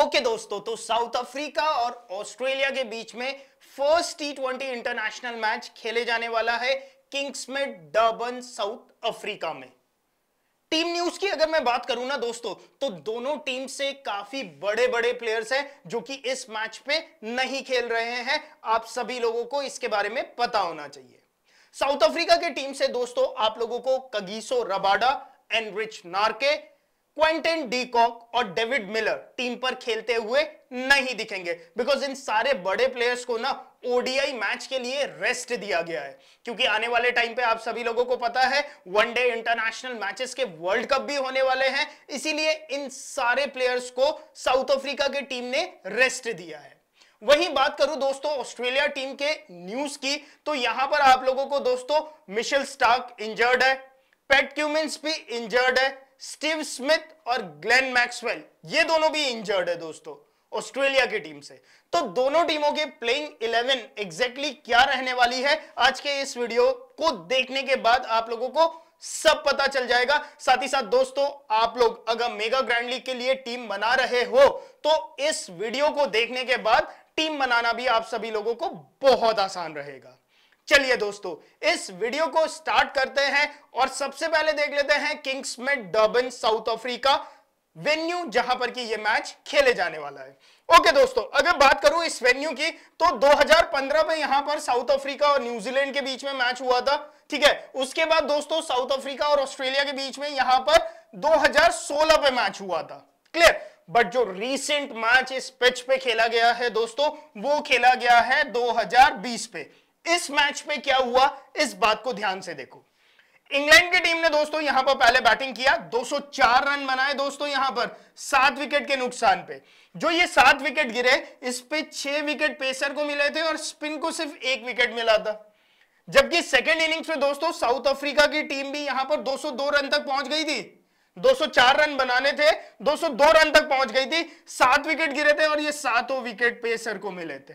okay okay दोस्तों तो south Africa और ऑस्ट्रेलिया के बीच में first T twenty international match खेले जाने वाला है Kingsmead Durban South Africa में टीम न्यूज की अगर मैं बात करूं ना दोस्तों तो दोनों टीम से काफी बड़े बड़े प्लेयर्स हैं जो कि इस मैच पे नहीं खेल रहे हैं आप सभी लोगों को इसके बारे में पता होना चाहिए साउथ अफ्रीका के टीम से दोस्तों आप लोगों को Kagiso Rabada Anrich Nortje Quinton de Kock और डेविड मिलर टीम पर खेलते हुए नहीं दिखेंगे बिकॉज इन सारे बड़े प्लेयर्स को ना ओडीआई मैच के लिए रेस्ट दिया गया है क्योंकि आने वाले टाइम पे आप सभी लोगों को पता है वनडे इंटरनेशनल मैचेस के वर्ल्ड कप भी होने वाले हैं इसीलिए इन सारे प्लेयर्स को साउथ अफ्रीका की टीम ने रेस्ट दिया है वहीं बात करूं दोस्तों ऑस्ट्रेलिया टीम के न्यूज की तो यहां पर आप लोगों को दोस्तों मिशेल स्टार्क इंजर्ड है पेट क्यूमिन भी इंजर्ड है स्टीव स्मिथ और ग्लेन मैक्सवेल ये दोनों भी इंजर्ड है दोस्तों ऑस्ट्रेलिया की टीम से तो दोनों टीमों के प्लेइंग इलेवन एग्जैक्टली क्या रहने वाली है आज के इस वीडियो को देखने के बाद आप लोगों को सब पता चल जाएगा साथ ही साथ दोस्तों आप लोग अगर मेगा ग्रैंड लीग के लिए टीम बना रहे हो तो इस वीडियो को देखने के बाद टीम बनाना भी आप सभी लोगों को बहुत आसान रहेगा चलिए दोस्तों इस वीडियो को स्टार्ट करते हैं और सबसे पहले देख लेते हैं Kings Kingsmead Durban South Africa venue जहां पर कि ये मैच खेले जाने वाला है ओके okay, दोस्तों अगर बात करूं इस वेन्यू की तो 2015 में यहां पर साउथ अफ्रीका और न्यूजीलैंड के बीच में मैच हुआ था ठीक है उसके बाद दोस्तों साउथ अफ्रीका और ऑस्ट्रेलिया के बीच में यहां पर 2016 पे मैच हुआ था क्लियर बट जो रीसेंट मैच इस पिच पे खेला गया है दोस्तों वो खेला गया है 2020 पे इस मैच में क्या हुआ इस बात को ध्यान से देखो इंग्लैंड की टीम ने दोस्तों यहां पर पहले बैटिंग किया 204 रन बनाए दोस्तों यहां पर सात विकेट के नुकसान पे जो ये सात विकेट गिरे इस पे छह विकेट पेसर को मिले थे और स्पिन को सिर्फ एक विकेट मिला था जबकि सेकेंड इनिंग्स में दोस्तों साउथ अफ्रीका की टीम भी यहां पर 202 रन तक पहुंच गई थी 204 रन बनाने थे 202 रन तक पहुंच गई थी सात विकेट गिरे थे और ये सातों विकेट पेसर को मिले थे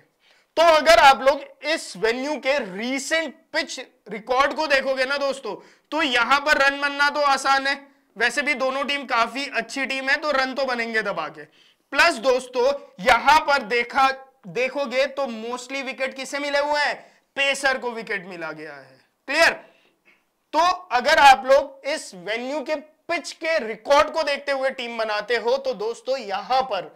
तो अगर आप लोग इस वेन्यू के रीसेंट पिच रिकॉर्ड को देखोगे ना दोस्तों तो यहां पर रन बनना तो आसान है वैसे भी दोनों टीम काफी अच्छी टीम है तो रन तो बनेंगे दबा के प्लस दोस्तों यहां पर देखा देखोगे तो मोस्टली विकेट किसे मिले हुए हैं पेसर को विकेट मिला गया है क्लियर तो अगर आप लोग इस वेन्यू के पिच के रिकॉर्ड को देखते हुए टीम बनाते हो तो दोस्तों यहां पर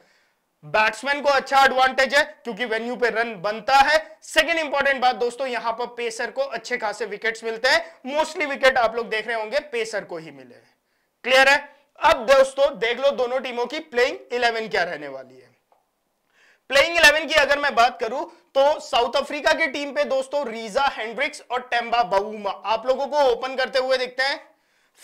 बैट्समैन को अच्छा एडवांटेज है क्योंकि वेन्यू पे रन बनता है सेकेंड इंपॉर्टेंट बात दोस्तों यहां पर पेसर को अच्छे खासे विकेट्स मिलते हैं मोस्टली विकेट आप लोग देख रहे होंगे पेसर को ही मिले क्लियर है अब दोस्तों देख लो दोनों टीमों की प्लेइंग इलेवन क्या रहने वाली है प्लेइंग इलेवन की अगर मैं बात करूं तो साउथ अफ्रीका की टीम पे दोस्तों रीजा हेंड्रिक्स और टेम्बा बाउमा आप लोगों को ओपन करते हुए देखते हैं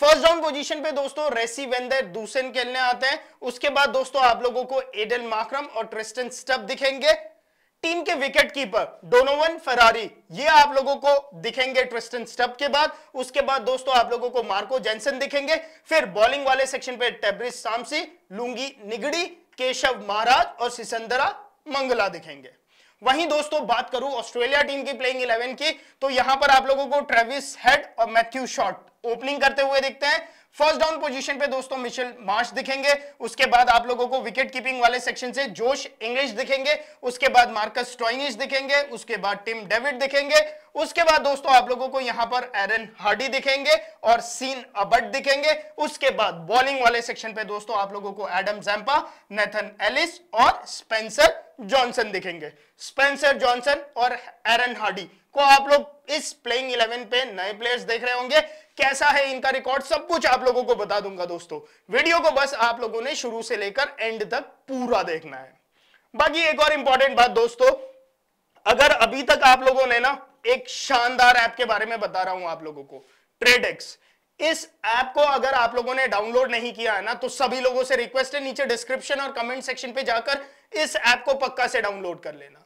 फर्स्ट डाउन पोजीशन पे दोस्तों रेसी वेंदर दूसन खेलने आते हैं उसके बाद दोस्तों आप लोगों को एडन माक्रम और ट्रिस्टन स्टब दिखेंगे टीम के विकेट कीपर डोनोवन फरारी ये आप लोगों को दिखेंगे ट्रिस्टन स्टब के बाद उसके बाद दोस्तों आप लोगों को मार्को जेंसन दिखेंगे फिर बॉलिंग वाले सेक्शन पे टेब्रिस सामसी लुंगी निगड़ी केशव महाराज और सिसंदरा मंगला दिखेंगे वहीं दोस्तों बात करूं ऑस्ट्रेलिया टीम की प्लेइंग इलेवन की तो यहां पर आप लोगों को ट्रेविस हेड और मैथ्यू शॉट ओपनिंग करते हुए देखते हैं फर्स्ट डाउन पोजीशन पे दोस्तों मिशेल मार्श दिखेंगे उसके बाद आप लोगों को विकेट कीपिंग वाले सेक्शन से जोश इंग्लिश दिखेंगे उसके बाद मार्कस स्टॉइनिश दिखेंगे उसके बाद टिम डेविड दिखेंगे उसके बाद दोस्तों आप लोगों को यहां पर एरन हार्डी दिखेंगे और सीन अबट दिखेंगे उसके बाद बॉलिंग वाले सेक्शन पे दोस्तों आप लोगों को एडम जैम्पा नेथन एलिस और स्पेंसर जॉनसन दिखेंगे स्पेंसर जॉनसन और एरन हार्डी को आप लोग इस प्लेइंग इलेवन पे नए प्लेयर्स देख रहे होंगे कैसा है इनका रिकॉर्ड सब कुछ आप लोगों को बता दूंगा दोस्तों वीडियो को बस आप लोगों ने शुरू से लेकर एंड तक पूरा देखना है बाकी एक और इंपॉर्टेंट बात दोस्तों अगर अभी तक आप लोगों ने ना एक शानदार ऐप के बारे में बता रहा हूं आप लोगों को ट्रेडेक्स इस ऐप को अगर आप लोगों ने डाउनलोड नहीं किया है ना तो सभी लोगों से रिक्वेस्ट है नीचे डिस्क्रिप्शन और कमेंट सेक्शन पे जाकर इस ऐप को पक्का से डाउनलोड कर लेना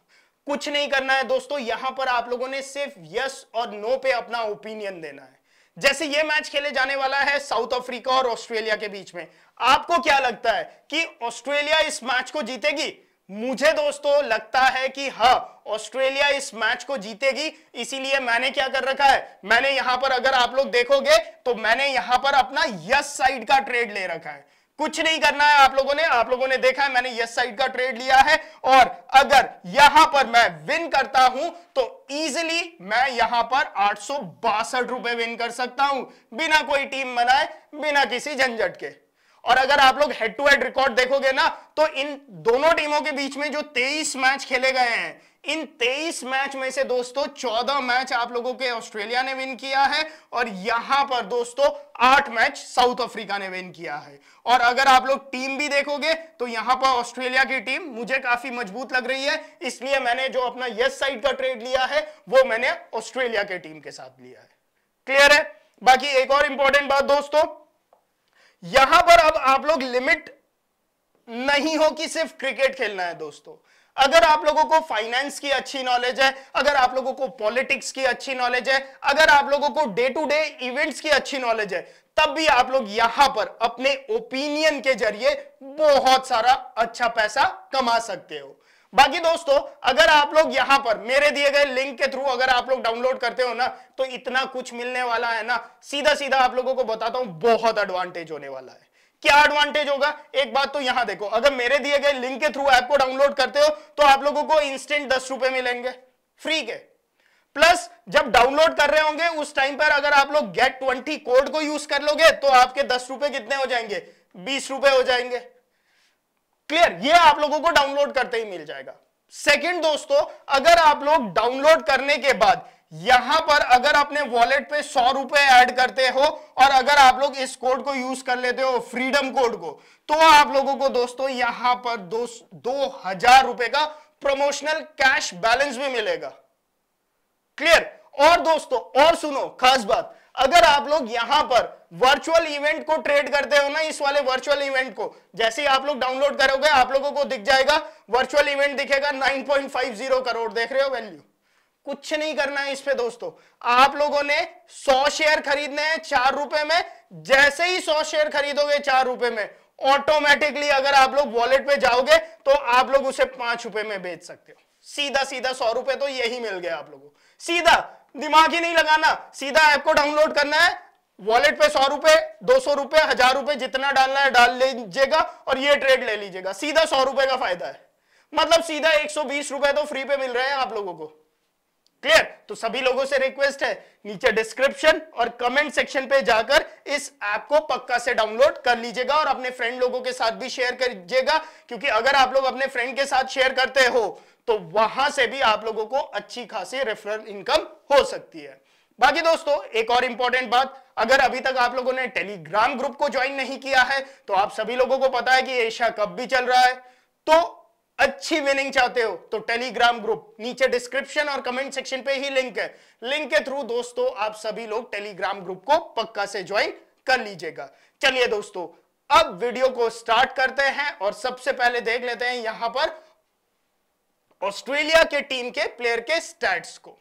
कुछ नहीं करना है दोस्तों यहां पर आप लोगों ने सिर्फ यस और नो पे अपना ओपिनियन देना है जैसे ये मैच खेले जाने वाला है साउथ अफ्रीका और ऑस्ट्रेलिया के बीच में आपको क्या लगता है कि ऑस्ट्रेलिया इस मैच को जीतेगी मुझे दोस्तों लगता है कि हा ऑस्ट्रेलिया इस मैच को जीतेगी इसीलिए मैंने क्या कर रखा है मैंने यहां पर अगर आप लोग देखोगे तो मैंने यहां पर अपना यस साइड का ट्रेड ले रखा है कुछ नहीं करना है आप लोगों ने आप लोगों ने देखा है मैंने यस साइड का ट्रेड लिया है और अगर यहां पर मैं विन करता हूं तो इजीली मैं यहां पर आठ रुपए विन कर सकता हूं बिना कोई टीम बनाए बिना किसी झंझट के और अगर आप लोग हेड टू हेड रिकॉर्ड देखोगे ना तो इन दोनों टीमों के बीच में जो 23 मैच खेले गए हैं इन 23 मैच में से दोस्तों 14 मैच आप लोगों के ऑस्ट्रेलिया ने विन किया है और यहां पर दोस्तों 8 मैच साउथ अफ्रीका ने विन किया है और अगर आप लोग टीम भी देखोगे तो यहां पर ऑस्ट्रेलिया की टीम मुझे काफी मजबूत लग रही है इसलिए मैंने जो अपना यस साइड का ट्रेड लिया है वो मैंने ऑस्ट्रेलिया के टीम के साथ लिया है क्लियर है बाकी एक और इंपॉर्टेंट बात दोस्तों यहां पर अब आप लोग लिमिट नहीं हो कि सिर्फ क्रिकेट खेलना है दोस्तों अगर आप लोगों को फाइनेंस की अच्छी नॉलेज है अगर आप लोगों को पॉलिटिक्स की अच्छी नॉलेज है अगर आप लोगों को डे टू डे इवेंट्स की अच्छी नॉलेज है तब भी आप लोग यहां पर अपने ओपिनियन के जरिए बहुत सारा अच्छा पैसा कमा सकते हो बाकी दोस्तों अगर आप लोग यहां पर मेरे दिए गए लिंक के थ्रू अगर आप लोग डाउनलोड करते हो ना तो इतना कुछ मिलने वाला है ना सीधा सीधा आप लोगों को बताता हूं बहुत एडवांटेज होने वाला है क्या एडवांटेज होगा एक बात तो यहां देखो अगर मेरे दिए गए लिंक के थ्रू ऐप को डाउनलोड करते हो तो आप लोगों को इंस्टेंट दस रुपए मिलेंगे फ्री के प्लस जब डाउनलोड कर रहे होंगे उस टाइम पर अगर आप लोग गेट ट्वेंटी कोड को यूज कर लोगे तो आपके दस रुपए कितने हो जाएंगे बीस रुपए हो जाएंगे क्लियर ये आप लोगों को डाउनलोड करते ही मिल जाएगा सेकंड दोस्तों अगर आप लोग डाउनलोड करने के बाद यहां पर अगर अपने वॉलेट पे सौ रुपए एड करते हो और अगर आप लोग इस कोड को यूज कर लेते हो फ्रीडम कोड को तो आप लोगों को दोस्तों यहां पर दो, दो हजार रुपए का प्रमोशनल कैश बैलेंस भी मिलेगा क्लियर और दोस्तों और सुनो खास बात अगर आप लोग यहां पर वर्चुअल इवेंट को ट्रेड करते हो ना इस वाले वर्चुअल इवेंट को जैसे ही आप लोग डाउनलोड करोगे आप लोगों को दिख जाएगा वर्चुअल इवेंट दिखेगा 9.50 करोड़ देख रहे हो वैल्यू कुछ नहीं करना है इस पे दोस्तों आप लोगों ने 100 शेयर खरीदने हैं चार रुपए में जैसे ही 100 शेयर खरीदोगे चार रुपए में ऑटोमेटिकली अगर आप लोग वॉलेट पे जाओगे तो आप लोग उसे पांच रुपए में बेच सकते हो सीधा सीधा सौ रुपए तो यही मिल गया आप लोगों सीधा दिमाग ही नहीं लगाना सीधा ऐप को डाउनलोड करना है वॉलेट पे सौ रुपए दो सौ रुपए हजार रुपए जितना डालना है डाल लीजिएगा और ये ट्रेड ले लीजिएगा सीधा सौ रुपए का फायदा है मतलब सीधा एक सौ बीस रुपए तो फ्री पे मिल रहे हैं आप लोगों को क्लियर तो सभी लोगों से रिक्वेस्ट है नीचे डिस्क्रिप्शन और कमेंट सेक्शन पे जाकर इस ऐप को पक्का से डाउनलोड कर लीजिएगा और अपने फ्रेंड लोगों के साथ भी शेयर लीजिएगा क्योंकि अगर आप लोग अपने फ्रेंड के साथ शेयर करते हो तो वहां से भी आप लोगों को अच्छी खासी रेफरल इनकम हो सकती है बाकी दोस्तों एक और इंपॉर्टेंट बात अगर अभी तक आप लोगों ने टेलीग्राम ग्रुप को ज्वाइन नहीं किया है तो आप सभी लोगों को पता है कि एशिया कप भी चल रहा है तो अच्छी विनिंग चाहते हो तो टेलीग्राम ग्रुप नीचे डिस्क्रिप्शन और कमेंट सेक्शन पे ही लिंक है लिंक के थ्रू दोस्तों आप सभी लोग टेलीग्राम ग्रुप को पक्का से ज्वाइन कर लीजिएगा चलिए दोस्तों अब वीडियो को स्टार्ट करते हैं और सबसे पहले देख लेते हैं यहां पर ऑस्ट्रेलिया के टीम के प्लेयर के स्टैट्स को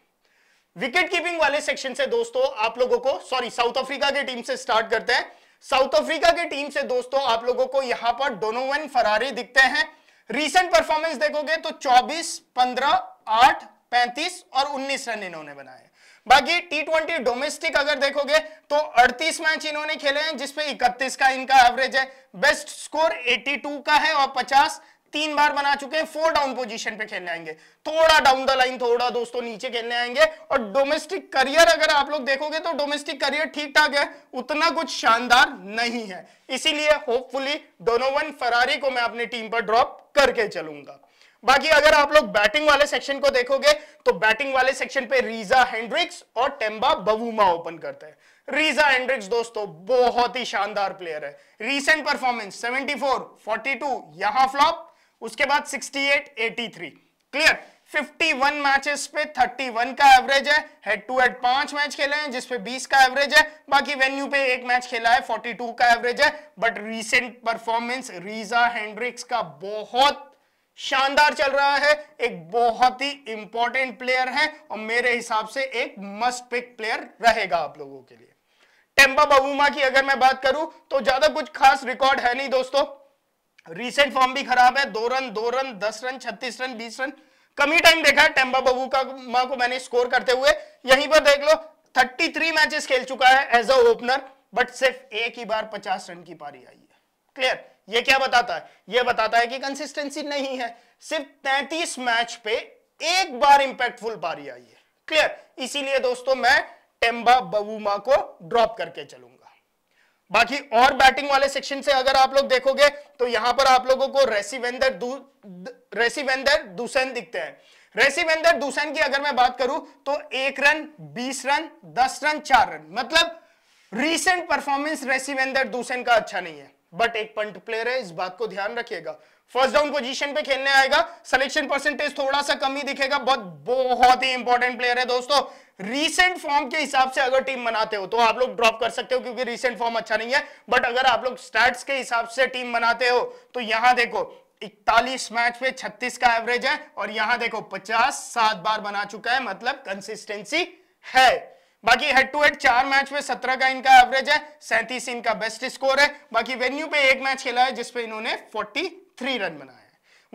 विकेट कीपिंग वाले सेक्शन से दोस्तों आप लोगों को सॉरी साउथ अफ्रीका की टीम से स्टार्ट करते हैं साउथ अफ्रीका की टीम से दोस्तों आप लोगों को यहां पर डोनोवन फरारी दिखते हैं रीसेंट परफॉर्मेंस देखोगे तो 24, 15, 8, 35 और 19 रन इन्होंने बनाए बाकी टी ट्वेंटी डोमेस्टिक अगर देखोगे तो 38 मैच इन्होंने खेले हैं जिसपे 31 का इनका एवरेज है बेस्ट स्कोर 82 का है और 50 तीन बार बना चुके हैं फोर डाउन पोजीशन पे खेलने आएंगे थोड़ा डाउन द लाइन थोड़ा दोस्तों नीचे खेलने आएंगे और डोमेस्टिक करियर अगर आप लोग देखोगे तो डोमेस्टिक करियर ठीक ठाक है उतना कुछ शानदार नहीं है इसीलिए होपफुली डोनोवन फरारी को मैं अपनी टीम पर ड्रॉप करके चलूंगा बाकी अगर आप लोग बैटिंग वाले सेक्शन को देखोगे तो बैटिंग वाले सेक्शन पे रीजा हेंड्रिक्स और टेम्बा बबूमा ओपन करते हैं रीजा हेंड्रिक्स दोस्तों बहुत ही शानदार प्लेयर है रीसेंट परफॉर्मेंस 74, 42 यहां फ्लॉप उसके बाद 68, 83 क्लियर 51 मैचेस पे 31 का एवरेज है हेड टू हेड पांच मैच खेले हैं जिसपे 20 का एवरेज है बाकी वेन्यू पे एक मैच खेला है 42 का एवरेज है but recent performance Reeza Hendricks का बहुत शानदार चल रहा है एक बहुत ही इंपॉर्टेंट प्लेयर है और मेरे हिसाब से एक मस्ट पिक प्लेयर रहेगा आप लोगों के लिए टेम्पा बबूमा की अगर मैं बात करूं तो ज्यादा कुछ खास रिकॉर्ड है नहीं दोस्तों रीसेंट फॉर्म भी खराब है दो रन दो रन दस रन छत्तीस रन बीस रन कम ही टाइम देखा है टेम्बा बबू का माँ को मैंने स्कोर करते हुए यहीं पर देख लो 33 मैचेस खेल चुका है एज अ ओपनर बट सिर्फ एक ही बार 50 रन की पारी आई है क्लियर ये क्या बताता है ये बताता है कि कंसिस्टेंसी नहीं है सिर्फ 33 मैच पे एक बार इंपैक्टफुल पारी आई है क्लियर इसीलिए दोस्तों मैं टेम्बा मा को ड्रॉप करके चलूंगा बाकी और बैटिंग वाले सेक्शन से अगर आप लोग देखोगे तो यहां पर आप लोगों को रेसिवेंदर दू, द, रेसिवेंदर दूसैन दिखते हैं रेसिवेंदर दूसैन की अगर मैं बात करूं तो एक रन बीस रन दस रन चार रन मतलब रीसेंट परफॉर्मेंस रेसिवेंदर दूसैन का अच्छा नहीं है बट एक पंट प्लेयर है इस बात को ध्यान रखिएगा फर्स्ट डाउन पोजीशन पे खेलने आएगा सिलेक्शन परसेंटेज थोड़ा सा कम ही दिखेगा बट बहुत ही इंपॉर्टेंट प्लेयर है दोस्तों रीसेंट फॉर्म के हिसाब से अगर टीम बनाते हो तो आप लोग ड्रॉप कर सकते हो क्योंकि रीसेंट फॉर्म अच्छा नहीं है बट अगर आप लोग स्टैट्स के हिसाब से टीम बनाते हो तो यहां देखो इकतालीस मैच में छत्तीस का एवरेज है और यहां देखो पचास सात बार बना चुका है मतलब कंसिस्टेंसी है बाकी हेड टू हेड चार मैच में सत्रह का इनका एवरेज है सैंतीस इनका बेस्ट स्कोर है बाकी वेन्यू पे एक मैच खेला है जिसपे इन्होंने फोर्टी थ्री रन बनाए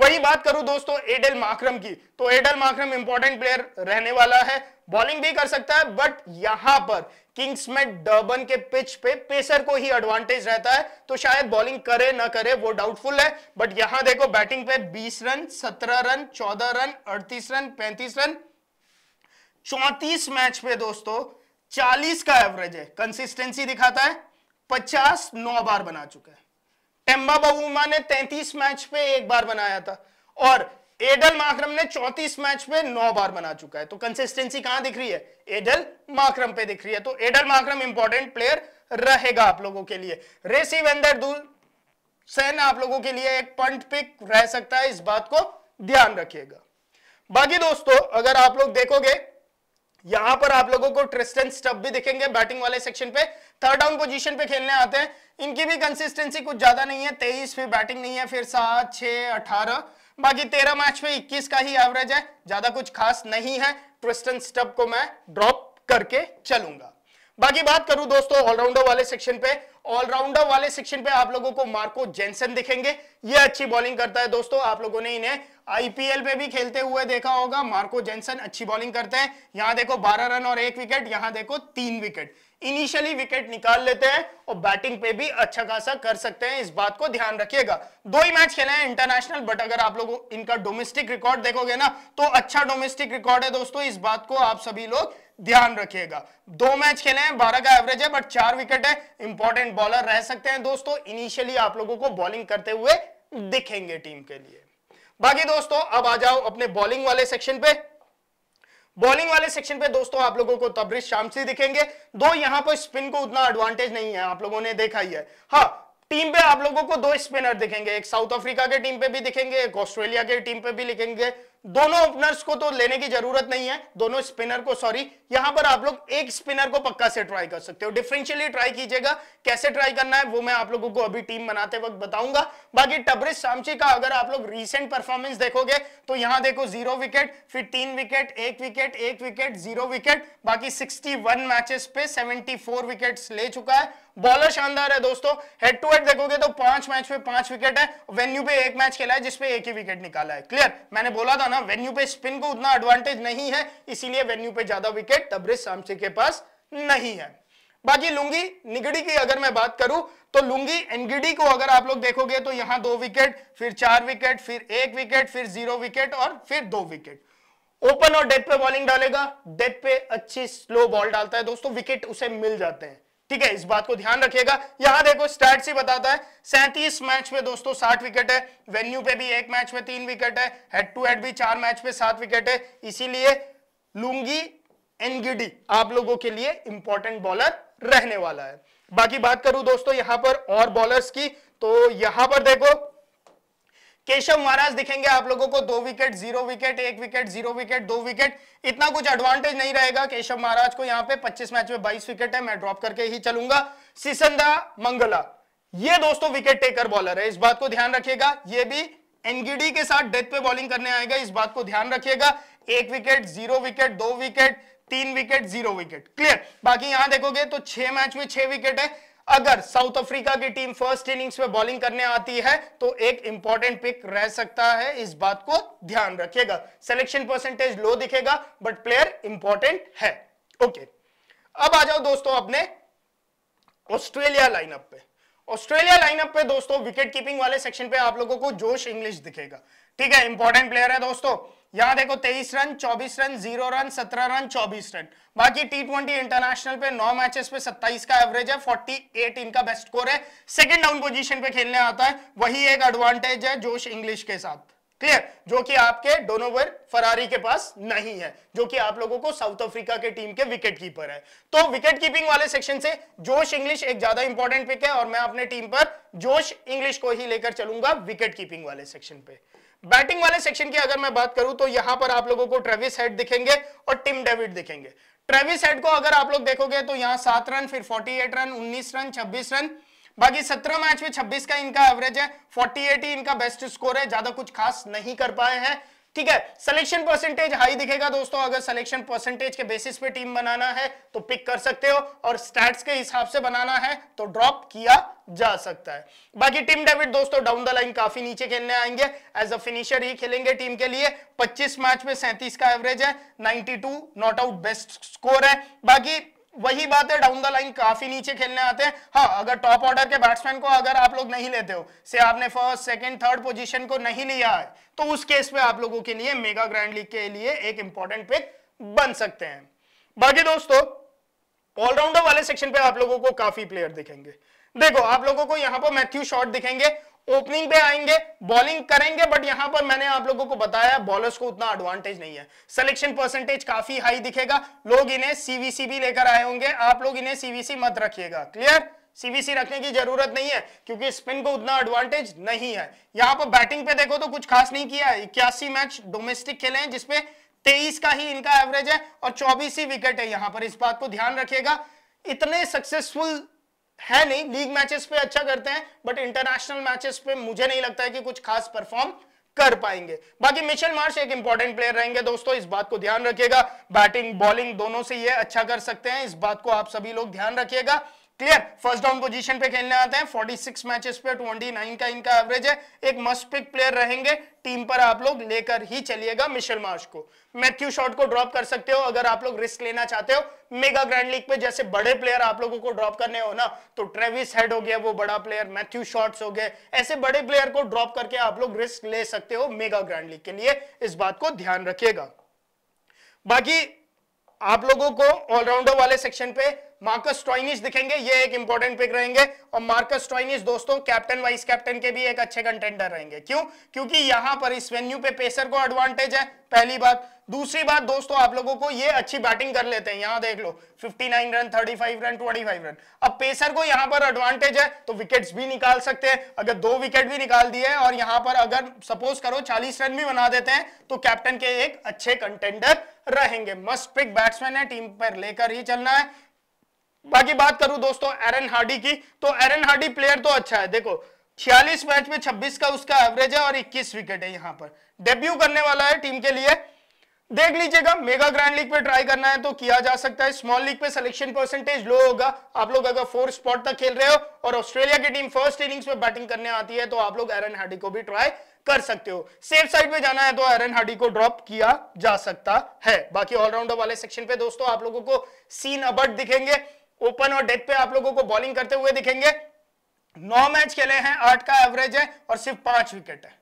वही बात करूं दोस्तों एडल माक्रम की तो एडल माक्रम इंपॉर्टेंट प्लेयर रहने वाला है बॉलिंग भी कर सकता है बट यहां पर किंग्स में डर्बन के पिच पे पेसर को ही एडवांटेज रहता है तो शायद बॉलिंग करे ना करे वो डाउटफुल है बट यहां देखो बैटिंग पे 20 run 17 run 14 run 38 run 35 run चौतीस मैच पे दोस्तों चालीस का एवरेज है कंसिस्टेंसी दिखाता है पचास नौ बार बना चुका है टेम्बा बबूमा ने तैतीस मैच पे एक बार बनाया था और एडल माक्रम ने चौतीस मैच पे नौ बार बना चुका है तो कंसिस्टेंसी कहां दिख रही है एडल माक्रम पे दिख रही है तो एडल माक्रम इंपॉर्टेंट प्लेयर रहेगा आप लोगों के लिए रेसी वेंदर सेन आप लोगों के लिए एक पंट पिक रह सकता है इस बात को ध्यान रखिएगा बाकी दोस्तों अगर आप लोग देखोगे यहां पर आप लोगों को ट्रिस्टन स्टब भी दिखेंगे बैटिंग वाले सेक्शन पे थर्ड डाउन पोजीशन पे खेलने आते हैं इनकी भी कंसिस्टेंसी कुछ ज्यादा नहीं है तेईस फिर बैटिंग नहीं है फिर सात छह अठारह बाकी तेरह मैच में इक्कीस का ही एवरेज है ज्यादा कुछ खास नहीं है ट्रिस्टन स्टब को मैं ड्रॉप करके चलूंगा बाकी बात करूं दोस्तों ऑलराउंडर वाले सेक्शन पे ऑलराउंडर वाले सेक्शन पे आप लोगों को मार्को जेंसन दिखेंगे ये अच्छी बॉलिंग करता है दोस्तों आप लोगों ने इन्हें आईपीएल में भी खेलते हुए देखा होगा मार्को जेंसन अच्छी बॉलिंग करते हैं यहां देखो बारह रन और एक विकेट यहां देखो तीन विकेट इनिशियली विकेट निकाल लेते हैं और बैटिंग पे भी अच्छा खासा कर सकते हैं इस बात को ध्यान रखिएगा दो ही मैच खेले हैं इंटरनेशनल बट अगर आप लोग इनका डोमेस्टिक रिकॉर्ड देखोगे ना तो अच्छा डोमेस्टिक रिकॉर्ड है दोस्तों इस बात को आप सभी लोग ध्यान रखिएगा दो मैच खेले हैं बारह का एवरेज है बट चार विकेट है इंपॉर्टेंट बॉलर रह सकते हैं दोस्तों इनिशियली आप लोगों को बॉलिंग करते हुए दिखेंगे टीम के लिए बाकी दोस्तों अब आ जाओ अपने बॉलिंग वाले सेक्शन पे बॉलिंग वाले सेक्शन पे दोस्तों आप लोगों को तबरिज शामसी दिखेंगे दो यहां पर स्पिन को उतना एडवांटेज नहीं है आप लोगों ने देखा ही है हाँ टीम पे आप लोगों को दो स्पिनर दिखेंगे एक साउथ अफ्रीका के टीम पे भी दिखेंगे एक ऑस्ट्रेलिया के टीम पे भी लिखेंगे दोनों ओपनर्स को तो लेने की जरूरत नहीं है दोनों स्पिनर को सॉरी यहां पर आप लोग एक स्पिनर को पक्का से ट्राई कर सकते हो डिफरेंशियली ट्राई कीजिएगा कैसे ट्राई करना है वो मैं आप लोगों को अभी टीम बनाते वक्त बताऊंगा बाकी टबरिस सामची का अगर आप लोग रिसेंट परफॉर्मेंस देखोगे तो यहां देखो जीरो विकेट फिर तीन विकेट एक विकेट एक विकेट जीरो विकेट बाकी सिक्सटी मैचेस पे सेवेंटी विकेट ले चुका है बॉलर शानदार है दोस्तों हेड टू हेड देखोगे तो पांच मैच में पांच विकेट है वेन्यू पे एक मैच खेला है जिसपे एक ही विकेट निकाला है क्लियर मैंने बोला था ना वेन्यू पे स्पिन को उतना एडवांटेज नहीं है इसीलिए वेन्यू पे ज्यादा विकेट तब्रिज सामसी के पास नहीं है बाकी लुंगी निगड़ी की अगर मैं बात करूं तो लुंगी एनगिडी को अगर आप लोग देखोगे तो यहां दो विकेट फिर चार विकेट फिर एक विकेट फिर जीरो विकेट और फिर दो विकेट ओपन और डेथ पे बॉलिंग डालेगा डेथ पे अच्छी स्लो बॉल डालता है दोस्तों विकेट उसे मिल जाते हैं ठीक है इस बात को ध्यान रखिएगा यहां देखो स्टार्ट से बताता है सैंतीस मैच में दोस्तों साठ विकेट है वेन्यू पे भी एक मैच में तीन विकेट है हेड टू हेड भी चार मैच में सात विकेट है इसीलिए लुंगी एनगिडी आप लोगों के लिए इंपॉर्टेंट बॉलर रहने वाला है बाकी बात करूं दोस्तों यहां पर और बॉलर्स की तो यहां पर देखो केशव महाराज दिखेंगे आप लोगों को दो विकेट जीरो विकेट एक विकेट जीरो विकेट दो विकेट इतना कुछ एडवांटेज नहीं रहेगा केशव महाराज को यहाँ पे 25 मैच में 22 विकेट है मैं ड्रॉप करके ही चलूंगा सिसंदा मंगला ये दोस्तों विकेट टेकर बॉलर है इस बात को ध्यान रखिएगा ये भी एनगीडी के साथ डेथ पे बॉलिंग करने आएगा इस बात को ध्यान रखिएगा एक विकेट जीरो विकेट दो विकेट तीन विकेट जीरो विकेट क्लियर बाकी यहां देखोगे तो छह मैच में छह विकेट है अगर साउथ अफ्रीका की टीम फर्स्ट इनिंग्स में बॉलिंग करने आती है तो एक इंपॉर्टेंट पिक रह सकता है इस बात को ध्यान रखिएगा सिलेक्शन परसेंटेज लो दिखेगा बट प्लेयर इंपॉर्टेंट है ओके अब आ जाओ दोस्तों अपने ऑस्ट्रेलिया लाइनअप पे ऑस्ट्रेलिया लाइनअप पे दोस्तों विकेट कीपिंग वाले सेक्शन पे आप लोगों को जोश इंग्लिश दिखेगा ठीक है इंपॉर्टेंट प्लेयर है दोस्तों यहां देखो तेईस रन चौबीस रन जीरो रन सत्रह रन चौबीस रन बाकी टी ट्वेंटी इंटरनेशनल पे नौ मैचेस पे सत्ताईस का एवरेज है फोर्टी एट इनका बेस्ट स्कोर है सेकंड डाउन पोजीशन पे खेलने आता है वही एक एडवांटेज है जोश इंग्लिश के साथ क्लियर जो कि आपके डोनोवर फरारी के पास नहीं है जो कि आप लोगों को साउथ अफ्रीका के टीम के विकेट कीपर है तो विकेट कीपिंग वाले सेक्शन से जोश इंग्लिश एक ज्यादा इंपॉर्टेंट पिक है और मैं अपने टीम पर जोश इंग्लिश को ही लेकर चलूंगा विकेट कीपिंग वाले सेक्शन पे बैटिंग वाले सेक्शन की अगर मैं बात करूं तो यहां पर आप लोगों को ट्रेविस हेड दिखेंगे और टिम डेविड दिखेंगे ट्रेविस हेड को अगर आप लोग देखोगे तो यहां सात रन फिर 48 रन 19 रन 26 रन बाकी 17 मैच में 26 का इनका एवरेज है 48 ही इनका बेस्ट स्कोर है ज्यादा कुछ खास नहीं कर पाए हैं ठीक है सिलेक्शन परसेंटेज हाई दिखेगा दोस्तों अगर सिलेक्शन परसेंटेज के बेसिस पे टीम बनाना है तो पिक कर सकते हो और स्टैट्स के हिसाब से बनाना है तो ड्रॉप किया जा सकता है बाकी टीम डेविड दोस्तों डाउन द लाइन काफी नीचे खेलने आएंगे एज अ फिनिशर ही खेलेंगे टीम के लिए 25 मैच में 37 का एवरेज है 92 नॉट आउट बेस्ट स्कोर है बाकी वही बात है डाउन द लाइन काफी नीचे खेलने आते हैं हाँ अगर टॉप ऑर्डर के बैट्समैन को अगर आप लोग नहीं लेते हो से आपने फर्स्ट सेकंड थर्ड पोजीशन को नहीं लिया है तो उस केस में आप लोगों के लिए मेगा ग्रैंड लीग के लिए एक इंपॉर्टेंट पिक बन सकते हैं बाकी दोस्तों ऑलराउंडर वाले सेक्शन पे आप लोगों को काफी प्लेयर दिखेंगे देखो आप लोगों को यहाँ पर मैथ्यू शॉर्ट दिखेंगे ओपनिंग पे आएंगे बॉलिंग करेंगे बट यहां पर मैंने आप लोगों को बताया बॉलर्स को उतना एडवांटेज नहीं है सिलेक्शन परसेंटेज काफी हाई दिखेगा लोग इन्हें सीवीसी भी लेकर आए होंगे आप लोग इन्हें सीवीसी मत रखिएगा क्लियर सीवीसी रखने की जरूरत नहीं है क्योंकि स्पिन को उतना एडवांटेज नहीं है यहां पर बैटिंग पे देखो तो कुछ खास नहीं किया है इक्यासी मैच डोमेस्टिक खेले हैं जिसपे तेईस का ही इनका एवरेज है और चौबीस ही विकेट है यहां पर इस बात को ध्यान रखिएगा इतने सक्सेसफुल है नहीं लीग मैचेस पे अच्छा करते हैं बट इंटरनेशनल मैचेस पे मुझे नहीं लगता है कि कुछ खास परफॉर्म कर पाएंगे बाकी मिशेल मार्श एक इंपॉर्टेंट प्लेयर रहेंगे दोस्तों इस बात को ध्यान रखिएगा बैटिंग बॉलिंग दोनों से ये अच्छा कर सकते हैं इस बात को आप सभी लोग ध्यान रखिएगा क्लियर फर्स्ट डाउन पोजीशन पे खेलने आते हैं 46 मैचेस पे 29 का इनका एवरेज है एक मस्ट पिक प्लेयर रहेंगे टीम पर आप लोग लेकर ही चलिएगा मिशेल मार्श को मैथ्यू शॉट को ड्रॉप कर सकते हो अगर आप लोग रिस्क लेना चाहते हो मेगा ग्रैंड लीग पे जैसे बड़े प्लेयर आप लोगों को ड्रॉप करने हो ना तो ट्रेविस हेड हो गया वो बड़ा प्लेयर मैथ्यू शॉर्ट्स हो गए ऐसे बड़े प्लेयर को ड्रॉप करके आप लोग रिस्क ले सकते हो मेगा ग्रैंड लीग के लिए इस बात को ध्यान रखिएगा बाकी आप लोगों को ऑलराउंडर वाले सेक्शन पे मार्कस टॉइनिस दिखेंगे ये एक इंपॉर्टेंट पिक रहेंगे और मार्कस टॉइनिस दोस्तों कैप्टन वाइस कैप्टन के भी एक अच्छे कंटेंडर रहेंगे क्यों क्योंकि यहां पर इस वेन्यू पे पेसर को एडवांटेज है पहली बात दूसरी बात दोस्तों आप लोगों को ये अच्छी बैटिंग कर लेते हैं यहां देख लो 59 रन 35 रन 25 रन अब पेसर को यहां पर एडवांटेज है तो विकेट्स भी निकाल सकते हैं अगर दो विकेट भी निकाल दिए और यहां पर अगर सपोज करो 40 रन भी बना देते हैं तो कैप्टन के एक अच्छे कंटेंडर रहेंगे मस्ट पिक बैट्समैन है टीम पर लेकर ही चलना है बाकी बात करूं दोस्तों एरन हार्डी की तो एरन हार्डी प्लेयर तो अच्छा है देखो छियालीस मैच में छब्बीस का उसका एवरेज है और इक्कीस विकेट है यहां पर डेब्यू करने वाला है टीम के लिए देख लीजिएगा मेगा ग्रैंड लीग पे ट्राई करना है तो किया जा सकता है स्मॉल लीग पे सिलेक्शन परसेंटेज लो होगा आप लोग अगर फोर स्पॉट तक खेल रहे हो और ऑस्ट्रेलिया की टीम फर्स्ट इनिंग्स में बैटिंग करने आती है तो आप लोग एरन हार्डी को भी ट्राई कर सकते हो सेफ साइड में जाना है तो एरन हार्डी को ड्रॉप किया जा सकता है बाकी ऑलराउंडर वाले सेक्शन पे दोस्तों आप लोगों को सीन अबर्ट दिखेंगे ओपन और डेथ पे आप लोगों को बॉलिंग करते हुए दिखेंगे नौ मैच खेले हैं आठ का एवरेज है और सिर्फ पांच विकेट है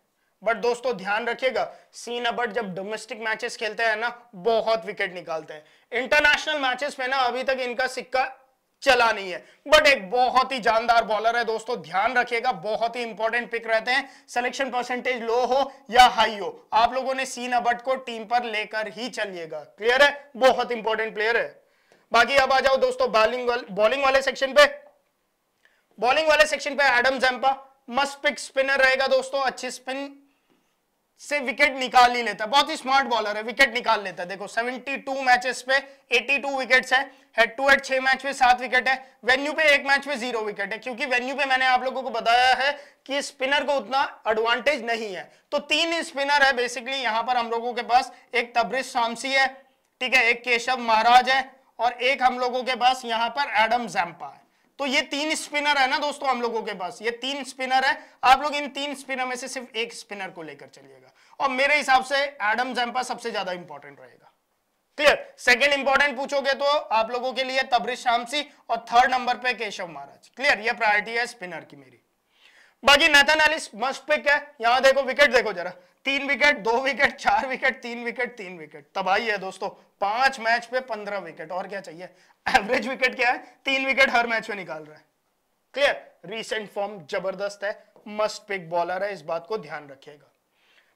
बट दोस्तों ध्यान रखिएगा सीन अब जब डोमेस्टिक मैचेस खेलते हैं ना बहुत विकेट निकालते हैं इंटरनेशनल मैचेस में ना अभी तक इनका सिक्का चला नहीं है बट एक बहुत ही जानदार बॉलर है दोस्तों ध्यान रखिएगा बहुत ही इंपॉर्टेंट पिक रहते हैं सिलेक्शन परसेंटेज लो हो या हाई हो आप लोगों ने सीन अब को टीम पर लेकर ही चलिएगा क्लियर है बहुत इंपॉर्टेंट प्लेयर है बाकी अब आ जाओ दोस्तों बॉलिंग बॉलिंग वाले सेक्शन पे बॉलिंग वाले सेक्शन पे Adam Zampa must pick spinner रहेगा दोस्तों अच्छे स्पिन से विकेट निकाल ही लेता है बहुत ही स्मार्ट बॉलर है विकेट निकाल लेता है देखो 72 मैचेस पे 82 विकेट्स है हेड टू हेड छह मैच में सात विकेट है वेन्यू पे एक मैच में जीरो विकेट है क्योंकि वेन्यू पे मैंने आप लोगों को बताया है कि स्पिनर को उतना एडवांटेज नहीं है तो तीन स्पिनर है बेसिकली यहां पर हम लोगों के पास एक तबरिज शामसी है ठीक है एक केशव महाराज है और एक हम लोगों के पास यहां पर एडम जैम्पा है तो ये तीन स्पिनर है ना दोस्तों हम लोगों के पास ये तीन स्पिनर है आप लोग इन तीन स्पिनर में से सिर्फ एक स्पिनर को लेकर चलिएगा और मेरे हिसाब से एडम जैम्पा सबसे ज्यादा इंपॉर्टेंट रहेगा क्लियर सेकंड इंपॉर्टेंट पूछोगे तो आप लोगों के लिए तबरिज शामसी और थर्ड नंबर पे केशव महाराज क्लियर ये प्रायोरिटी है स्पिनर की मेरी बाकी नेथन एलिस मस्ट पिक है यहां देखो विकेट देखो जरा तीन विकेट दो विकेट चार विकेट तीन विकेट तीन विकेट तबाही है दोस्तों पांच मैच पे पंद्रह विकेट और क्या चाहिए एवरेज विकेट क्या है तीन विकेट हर मैच में निकाल रहा है क्लियर रिसेंट फॉर्म जबरदस्त है मस्ट पिक बॉलर है इस बात को ध्यान रखिएगा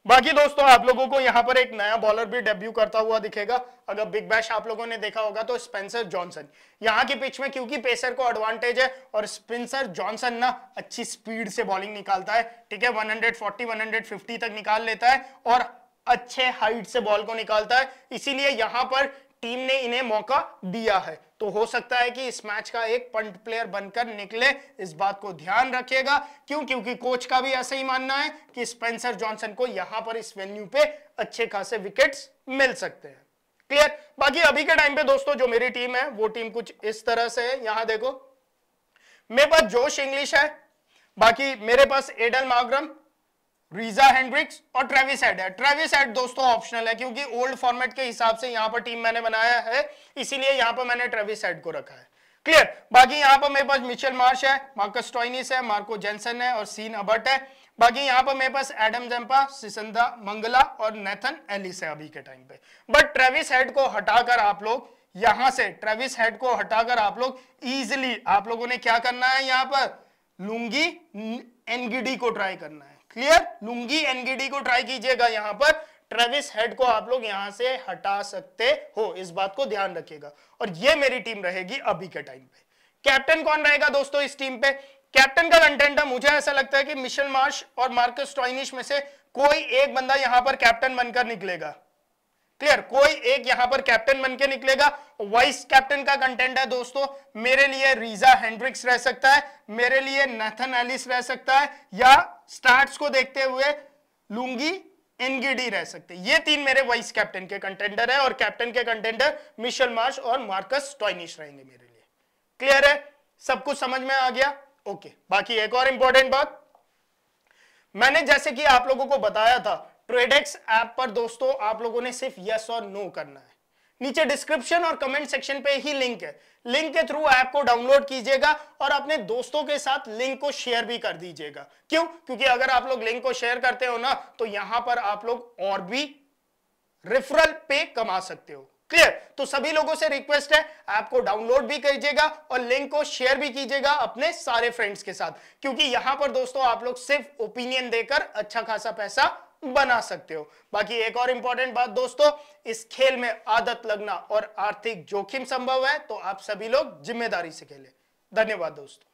बाकी दोस्तों आप लोगों को यहां पर एक नया बॉलर भी डेब्यू करता हुआ दिखेगा अगर बिग बैश आप लोगों ने देखा होगा तो स्पेंसर जॉनसन यहाँ के पिच में क्योंकि पेसर को एडवांटेज है और स्पेंसर जॉनसन ना अच्छी स्पीड से बॉलिंग निकालता है ठीक है 140 150 तक निकाल लेता है और अच्छे हाइट से बॉल को निकालता है इसीलिए यहां पर टीम ने इन्हें मौका दिया है तो हो सकता है कि इस मैच का एक पंट प्लेयर बनकर निकले इस बात को ध्यान रखिएगा क्यों क्योंकि कोच का भी ऐसा ही मानना है कि स्पेंसर जॉनसन को यहां पर इस वेन्यू पे अच्छे खासे विकेट्स मिल सकते हैं क्लियर बाकी अभी के टाइम पे दोस्तों जो मेरी टीम है वो टीम कुछ इस तरह से है यहां देखो मेरे पास जोश इंग्लिश है बाकी मेरे पास एडल माग्रम रीजा हेंड्रिक्स और ट्रेविस हेड है ट्रेविस हेड दोस्तों ऑप्शनल है क्योंकि ओल्ड फॉर्मेट के हिसाब से यहां पर टीम मैंने बनाया है इसीलिए यहां पर मैंने ट्रेविस हेड को रखा है क्लियर बाकी यहां पर मेरे पास मिशेल मार्श है मार्कस टॉइनिस है मार्को जेंसन है और सीन अबर्ट है बाकी यहां पर मेरे पास एडम जम्पा सिसंदा मंगला और नेथन एलिस है अभी के टाइम पे बट ट्रेविस हेड को हटाकर आप लोग यहां से ट्रेविस हेड को हटाकर आप लोग इजिली आप लोगों ने क्या करना है यहां पर लुंगी एनगिडी को ट्राई करना है क्लियर लुंगी एनगीडी को ट्राई कीजिएगा यहाँ पर ट्रेविस हेड को आप लोग यहां से हटा सकते हो इस बात को ध्यान रखिएगा और ये मेरी टीम रहेगी अभी के टाइम पे कैप्टन कौन रहेगा दोस्तों इस टीम पे कैप्टन का कंटेंट है मुझे ऐसा लगता है कि मिशेल मार्श और मार्कस टॉइनिश में से कोई एक बंदा यहां पर कैप्टन बनकर निकलेगा क्लियर कोई एक यहां पर कैप्टन बन के निकलेगा वाइस कैप्टन का कंटेंट है दोस्तों मेरे लिए रीजा हेंड्रिक्स रह सकता है मेरे लिए नेथन एलिस रह सकता है या स्टार्ट्स को देखते हुए लूंगी एनगीडी रह सकते ये तीन मेरे वाइस कैप्टन के कंटेंडर है और कैप्टन के कंटेंडर मिशेल मार्श और मार्कस टॉइनिश रहेंगे मेरे लिए क्लियर है सब कुछ समझ में आ गया ओके बाकी एक और इंपॉर्टेंट बात मैंने जैसे कि आप लोगों को बताया था प्रोडेक्स ऐप पर दोस्तों आप लोगों ने सिर्फ यस और नो करना है नीचे डिस्क्रिप्शन और कमेंट सेक्शन पे ही लिंक है लिंक के थ्रू ऐप को डाउनलोड कीजिएगा और अपने दोस्तों के साथ लिंक को शेयर भी कर दीजिएगा क्यों क्योंकि अगर आप लोग लिंक को शेयर करते हो ना तो यहां पर आप लोग और भी रेफरल पे कमा सकते हो क्लियर तो सभी लोगों से रिक्वेस्ट है ऐप को डाउनलोड भी कीजिएगा और लिंक को शेयर भी कीजिएगा अपने सारे फ्रेंड्स के साथ क्योंकि यहां पर दोस्तों आप लोग सिर्फ ओपिनियन देकर अच्छा खासा पैसा बना सकते हो बाकी एक और इंपॉर्टेंट बात दोस्तों इस खेल में आदत लगना और आर्थिक जोखिम संभव है तो आप सभी लोग जिम्मेदारी से खेले धन्यवाद दोस्तों